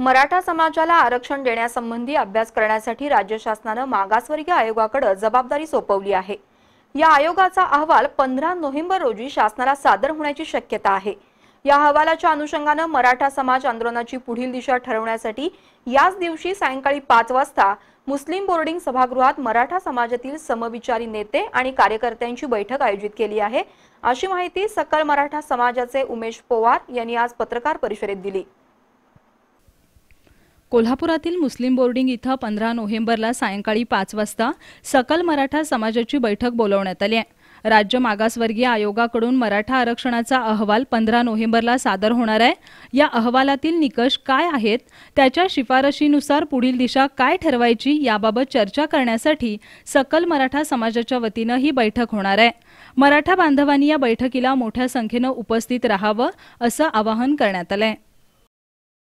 मराठा समाजाला आरक्षण देण्यासंबंधी अभ्यास करण्यासाठी राज्य शासनानं मागासवर्गीय आयोगाकडे जबाबदारी सोपवली आहे या आयोगाचा अहवाल पंधरा नोव्हेंबर रोजी शासनाला सादर होण्याची शक्यता आहे या अहवालाच्या अनुषंगानं मराठा समाज आंदोलनाची पुढील दिशा ठरवण्यासाठी याच दिवशी सायंकाळी पाच वाजता मुस्लिम बोर्डिंग सभागृहात मराठा समाजातील समविचारी नेते आणि कार्यकर्त्यांची बैठक आयोजित केली आहे अशी माहिती सकल मराठा समाजाचे उमेश पोवार यांनी आज पत्रकार परिषदेत दिली कोल्हापुरातील मुस्लिम बोर्डिंग इथं पंधरा नोव्हेंबरला सायंकाळी पाच वाजता सकल मराठा समाजाची बैठक बोलवण्यात आली आहे राज्य मागासवर्गीय आयोगाकडून मराठा आरक्षणाचा अहवाल पंधरा नोव्हेंबरला सादर होणार आहे या अहवालातील निकष काय आहेत त्याच्या शिफारशीनुसार पुढील दिशा काय ठरवायची याबाबत चर्चा करण्यासाठी सकल मराठा समाजाच्या वतीनं ही बैठक होणार आहे मराठा बांधवांनी या बैठकीला मोठ्या संख्येनं उपस्थित राहावं असं आवाहन करण्यात आलं आहे